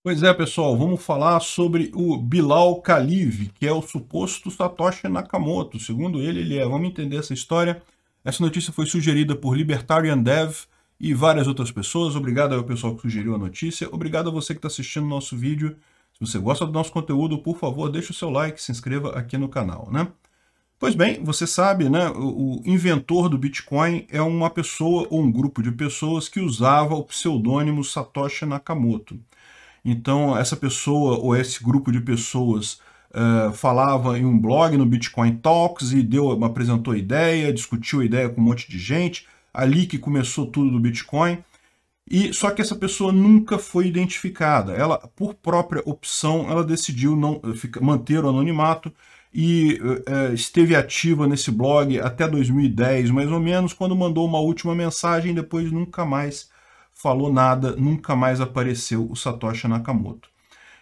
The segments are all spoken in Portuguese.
Pois é, pessoal, vamos falar sobre o Bilal Khalif, que é o suposto Satoshi Nakamoto. Segundo ele, ele é. Vamos entender essa história. Essa notícia foi sugerida por Libertarian Dev e várias outras pessoas. Obrigado ao pessoal que sugeriu a notícia. Obrigado a você que está assistindo o nosso vídeo. Se você gosta do nosso conteúdo, por favor, deixe o seu like, se inscreva aqui no canal, né? Pois bem, você sabe, né, o inventor do Bitcoin é uma pessoa ou um grupo de pessoas que usava o pseudônimo Satoshi Nakamoto. Então, essa pessoa ou esse grupo de pessoas uh, falava em um blog no Bitcoin Talks e deu, apresentou a ideia, discutiu a ideia com um monte de gente, ali que começou tudo do Bitcoin. E só que essa pessoa nunca foi identificada. Ela, por própria opção, ela decidiu não eh, fica, manter o anonimato e uh, esteve ativa nesse blog até 2010, mais ou menos, quando mandou uma última mensagem e depois nunca mais falou nada, nunca mais apareceu o Satoshi Nakamoto.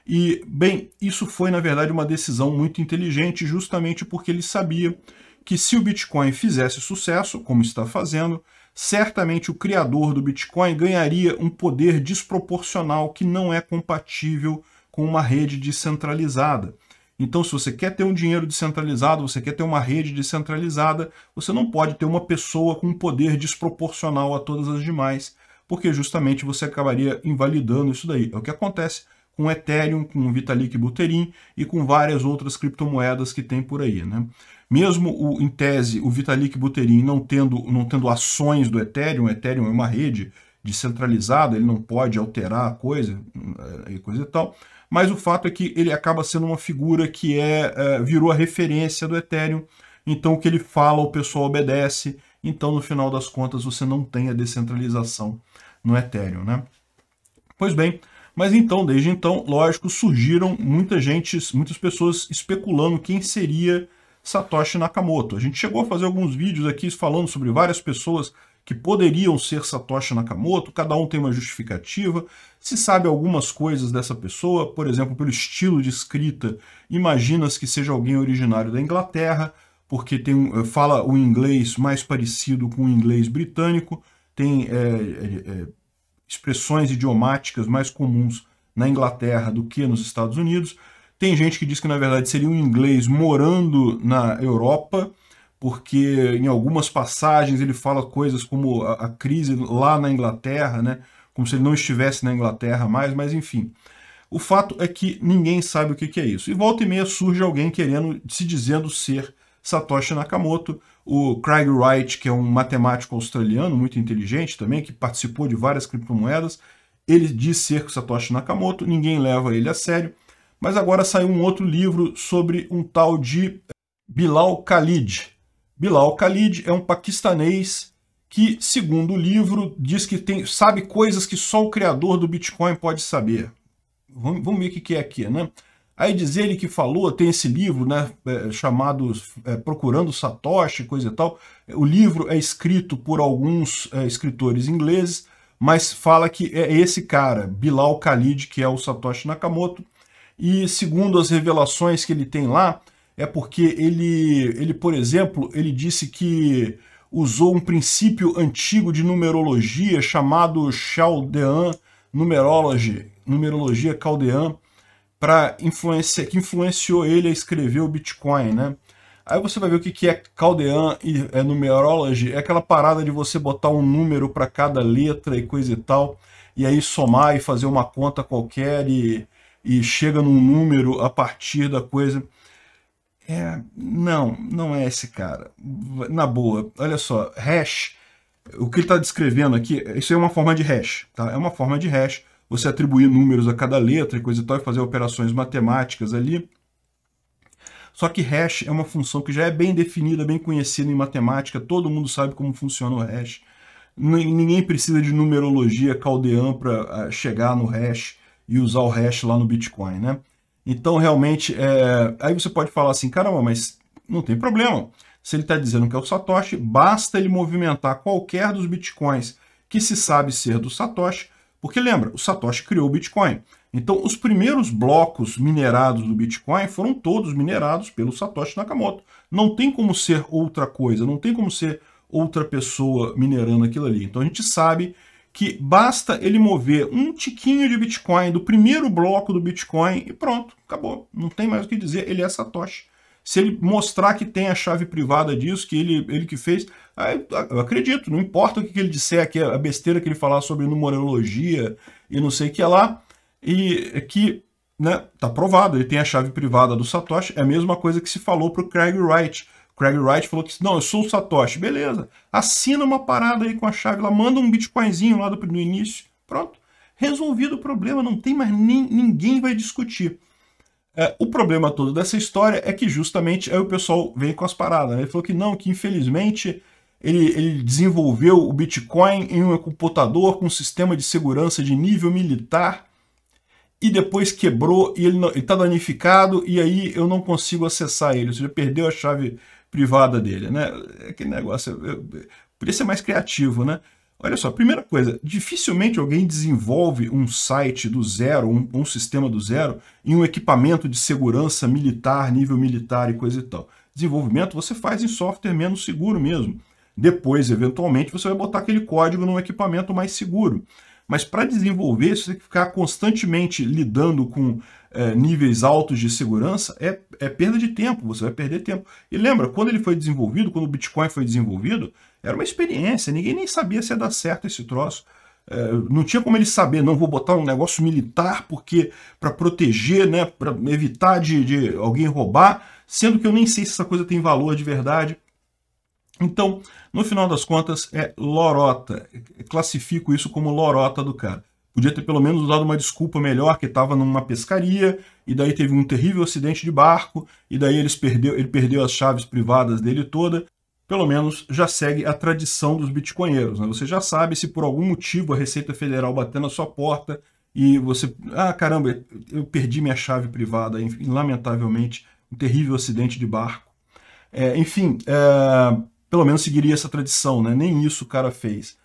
E, bem, isso foi, na verdade, uma decisão muito inteligente, justamente porque ele sabia que se o Bitcoin fizesse sucesso, como está fazendo, certamente o criador do Bitcoin ganharia um poder desproporcional que não é compatível com uma rede descentralizada. Então, se você quer ter um dinheiro descentralizado, você quer ter uma rede descentralizada, você não pode ter uma pessoa com um poder desproporcional a todas as demais porque justamente você acabaria invalidando isso daí. É o que acontece com Ethereum, com Vitalik Buterin e com várias outras criptomoedas que tem por aí, né? Mesmo o, em tese, o Vitalik Buterin não tendo, não tendo ações do Ethereum, o Ethereum é uma rede descentralizada, ele não pode alterar a coisa eh, e coisa e tal, mas o fato é que ele acaba sendo uma figura que é, eh, virou a referência do Ethereum, então o que ele fala o pessoal obedece, então, no final das contas, você não tem a descentralização no Ethereum, né? Pois bem, mas então, desde então, lógico, surgiram muita gente, muitas pessoas especulando quem seria Satoshi Nakamoto. A gente chegou a fazer alguns vídeos aqui falando sobre várias pessoas que poderiam ser Satoshi Nakamoto, cada um tem uma justificativa, se sabe algumas coisas dessa pessoa, por exemplo, pelo estilo de escrita, imagina-se que seja alguém originário da Inglaterra, porque tem, eh, fala o inglês mais parecido com o inglês britânico, tem é, é, expressões idiomáticas mais comuns na Inglaterra do que nos Estados Unidos. Tem gente que diz que, na verdade, seria um inglês morando na Europa, porque em algumas passagens ele fala coisas como a, a crise lá na Inglaterra, né? como se ele não estivesse na Inglaterra mais, mas enfim. O fato é que ninguém sabe o que é isso. E volta e meia surge alguém querendo se dizendo ser Satoshi Nakamoto, o Craig Wright, que é um matemático australiano muito inteligente também, que participou de várias criptomoedas, ele diz ser que Satoshi Nakamoto, ninguém leva ele a sério, mas agora saiu um outro livro sobre um tal de eh, Bilal Khalid. Bilal Khalid é um paquistanês que, segundo o livro, diz que tem, sabe coisas que só o criador do Bitcoin pode saber. Vamos, vamos ver o que é aqui, né? Aí diz ele que falou, tem esse livro, né, é, chamado é, Procurando Satoshi, coisa e tal. O livro é escrito por alguns é, escritores ingleses, mas fala que é esse cara, Bilal Khalid, que é o Satoshi Nakamoto. E segundo as revelações que ele tem lá, é porque ele, ele por exemplo, ele disse que usou um princípio antigo de numerologia chamado Chaldean Numerology, numerologia caldean, para influenciar, que influenciou ele a escrever o Bitcoin, né? Aí você vai ver o que, que é Caldean e é Numerology, é aquela parada de você botar um número para cada letra e coisa e tal, e aí somar e fazer uma conta qualquer e, e chega num número a partir da coisa. É, não, não é esse cara. Na boa, olha só, hash, o que ele está descrevendo aqui, isso é uma forma de hash, tá? É uma forma de hash você atribuir números a cada letra e coisa e tal, e fazer operações matemáticas ali. Só que hash é uma função que já é bem definida, bem conhecida em matemática, todo mundo sabe como funciona o hash. Ninguém precisa de numerologia caldean para ah, chegar no hash e usar o hash lá no Bitcoin, né? Então, realmente, é... aí você pode falar assim, caramba, mas não tem problema. Se ele está dizendo que é o Satoshi, basta ele movimentar qualquer dos bitcoins que se sabe ser do Satoshi porque lembra, o Satoshi criou o Bitcoin. Então, os primeiros blocos minerados do Bitcoin foram todos minerados pelo Satoshi Nakamoto. Não tem como ser outra coisa, não tem como ser outra pessoa minerando aquilo ali. Então, a gente sabe que basta ele mover um tiquinho de Bitcoin do primeiro bloco do Bitcoin e pronto, acabou. Não tem mais o que dizer, ele é Satoshi. Se ele mostrar que tem a chave privada disso, que ele, ele que fez, aí, eu acredito, não importa o que ele disser, que a besteira que ele falar sobre numerologia e não sei o que lá, e é que né, tá provado, ele tem a chave privada do Satoshi, é a mesma coisa que se falou para o Craig Wright. Craig Wright falou que não, eu sou o Satoshi, beleza, assina uma parada aí com a chave lá, manda um bitcoinzinho lá do, início, pronto. Resolvido o problema, não tem mais nem, ninguém vai discutir. É, o problema todo dessa história é que justamente aí o pessoal vem com as paradas. Né? Ele falou que não, que infelizmente ele, ele desenvolveu o Bitcoin em um computador com um sistema de segurança de nível militar e depois quebrou e ele está danificado e aí eu não consigo acessar ele, ou seja, perdeu a chave privada dele, né? É aquele negócio, eu, eu, podia ser mais criativo, né? Olha só, primeira coisa, dificilmente alguém desenvolve um site do zero, um, um sistema do zero, em um equipamento de segurança militar, nível militar e coisa e tal. Desenvolvimento você faz em software menos seguro mesmo. Depois, eventualmente, você vai botar aquele código num equipamento mais seguro. Mas para desenvolver, você tem que ficar constantemente lidando com é, níveis altos de segurança, é, é perda de tempo, você vai perder tempo. E lembra, quando ele foi desenvolvido, quando o Bitcoin foi desenvolvido, era uma experiência, ninguém nem sabia se ia dar certo esse troço. É, não tinha como ele saber, não vou botar um negócio militar porque para proteger, né, para evitar de, de alguém roubar, sendo que eu nem sei se essa coisa tem valor de verdade. Então, no final das contas, é lorota. Classifico isso como lorota do cara. Podia ter pelo menos usado uma desculpa melhor, que estava numa pescaria, e daí teve um terrível acidente de barco, e daí eles perdeu, ele perdeu as chaves privadas dele toda. Pelo menos já segue a tradição dos bitcoinheiros. Né? Você já sabe se por algum motivo a Receita Federal bater na sua porta e você... Ah, caramba, eu perdi minha chave privada, enfim, lamentavelmente, um terrível acidente de barco. É, enfim... É pelo menos seguiria essa tradição, né? Nem isso o cara fez.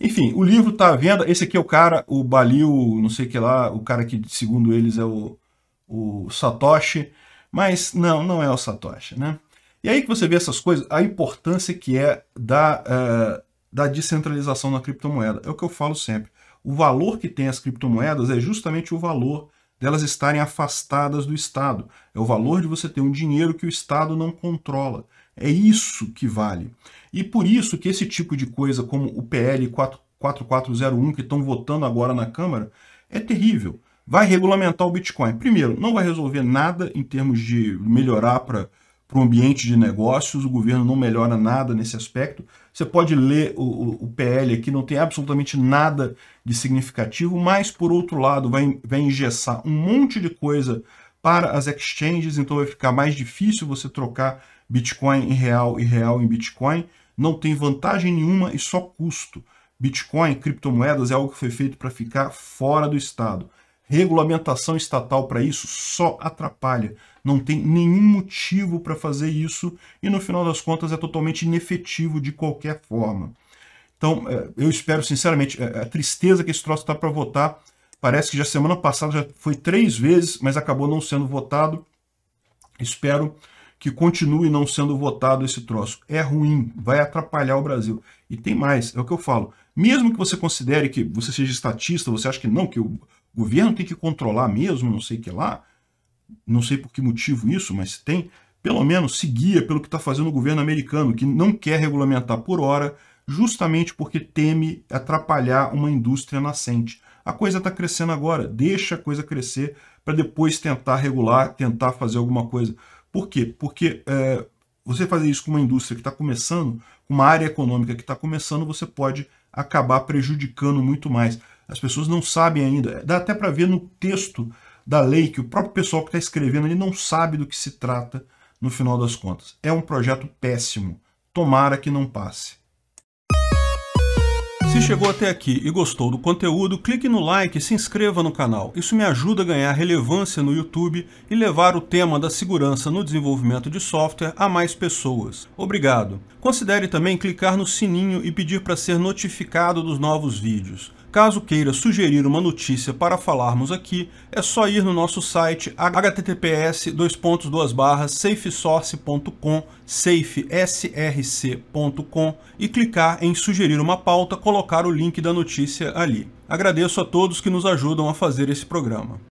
Enfim, o livro está à venda. Esse aqui é o cara, o Balil, não sei o que lá, o cara que, segundo eles, é o, o Satoshi. Mas não, não é o Satoshi, né? E aí que você vê essas coisas, a importância que é da, uh, da descentralização na criptomoeda. É o que eu falo sempre. O valor que tem as criptomoedas é justamente o valor delas estarem afastadas do Estado. É o valor de você ter um dinheiro que o Estado não controla. É isso que vale. E por isso que esse tipo de coisa, como o PL 4401, que estão votando agora na Câmara, é terrível. Vai regulamentar o Bitcoin. Primeiro, não vai resolver nada em termos de melhorar para para o ambiente de negócios, o governo não melhora nada nesse aspecto. Você pode ler o, o, PL aqui, não tem absolutamente nada de significativo, mas, por outro lado, vai, vai engessar um monte de coisa para as exchanges, então vai ficar mais difícil você trocar Bitcoin em real e real em Bitcoin, não tem vantagem nenhuma e só custo. Bitcoin, criptomoedas, é algo que foi feito para ficar fora do Estado. Regulamentação estatal para isso só atrapalha. Não tem nenhum motivo para fazer isso e, no final das contas, é totalmente inefetivo de qualquer forma. Então, é, eu espero, sinceramente, é, a tristeza que esse troço está para votar. Parece que já semana passada já foi três vezes, mas acabou não sendo votado. Espero que continue não sendo votado esse troço. É ruim, vai atrapalhar o Brasil. E tem mais, é o que eu falo. Mesmo que você considere que você seja estatista, você acha que não, que o governo tem que controlar mesmo, não sei o que lá, não sei por que motivo isso, mas tem, pelo menos se guia pelo que está fazendo o governo americano, que não quer regulamentar por hora, justamente porque teme atrapalhar uma indústria nascente. A coisa está crescendo agora, deixa a coisa crescer para depois tentar regular, tentar fazer alguma coisa. Por quê? Porque é, você fazer isso com uma indústria que está começando, com uma área econômica que está começando, você pode acabar prejudicando muito mais. As pessoas não sabem ainda. Dá até para ver no texto da lei que o próprio pessoal que está escrevendo ele não sabe do que se trata no final das contas. É um projeto péssimo. Tomara que não passe. Se chegou até aqui e gostou do conteúdo, clique no like e se inscreva no canal. Isso me ajuda a ganhar relevância no YouTube e levar o tema da segurança no desenvolvimento de software a mais pessoas. Obrigado. Considere também clicar no sininho e pedir para ser notificado dos novos vídeos. Caso queira sugerir uma notícia para falarmos aqui, é só ir no nosso site https safesource.com safesrc.com e clicar em sugerir uma pauta, colocar colocar o link da notícia ali. Agradeço a todos que nos ajudam a fazer esse programa.